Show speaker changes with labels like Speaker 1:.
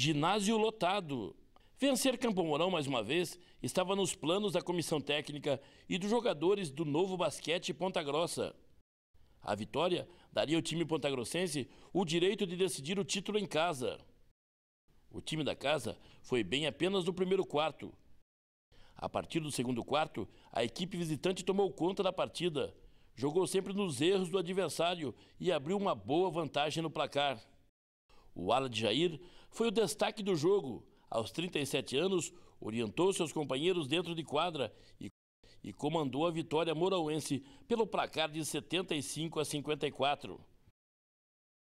Speaker 1: Ginásio lotado. Vencer Campo Mourão mais uma vez estava nos planos da comissão técnica e dos jogadores do novo basquete Ponta Grossa. A vitória daria ao time pontagrossense o direito de decidir o título em casa. O time da casa foi bem apenas no primeiro quarto. A partir do segundo quarto, a equipe visitante tomou conta da partida, jogou sempre nos erros do adversário e abriu uma boa vantagem no placar. O ala de Jair foi o destaque do jogo. Aos 37 anos, orientou seus companheiros dentro de quadra e, e comandou a vitória morauense pelo placar de 75 a 54.